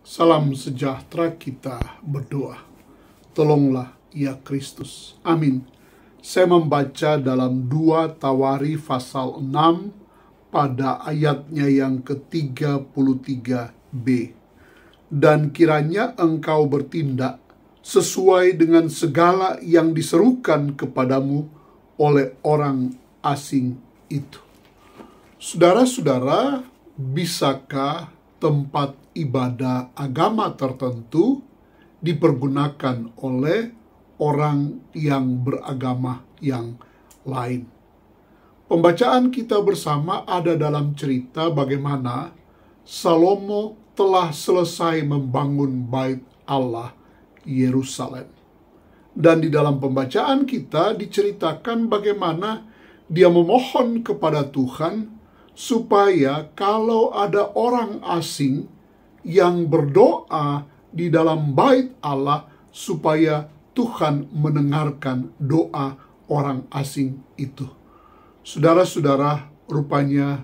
Salam sejahtera kita berdoa. Tolonglah ya Kristus. Amin. Saya membaca dalam dua Tawari pasal 6 pada ayatnya yang ke-33b. Dan kiranya engkau bertindak sesuai dengan segala yang diserukan kepadamu oleh orang asing itu. Saudara-saudara, bisakah tempat ibadah agama tertentu dipergunakan oleh orang yang beragama yang lain. Pembacaan kita bersama ada dalam cerita bagaimana Salomo telah selesai membangun bait Allah Yerusalem. Dan di dalam pembacaan kita diceritakan bagaimana dia memohon kepada Tuhan supaya kalau ada orang asing yang berdoa di dalam bait Allah, supaya Tuhan mendengarkan doa orang asing itu. Saudara-saudara, rupanya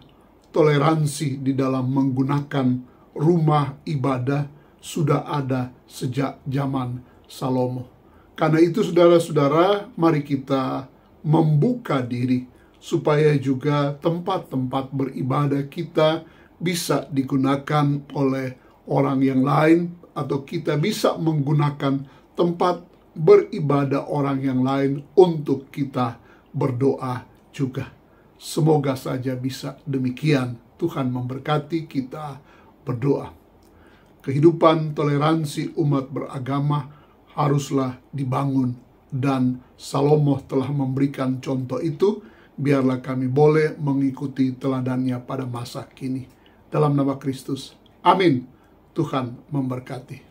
toleransi di dalam menggunakan rumah ibadah sudah ada sejak zaman Salomo. Karena itu, saudara-saudara, mari kita membuka diri supaya juga tempat-tempat beribadah kita bisa digunakan oleh orang yang lain atau kita bisa menggunakan tempat beribadah orang yang lain untuk kita berdoa juga. Semoga saja bisa demikian. Tuhan memberkati kita berdoa. Kehidupan toleransi umat beragama haruslah dibangun dan Salomo telah memberikan contoh itu biarlah kami boleh mengikuti teladannya pada masa kini. Dalam nama Kristus. Amin. Tuhan memberkati.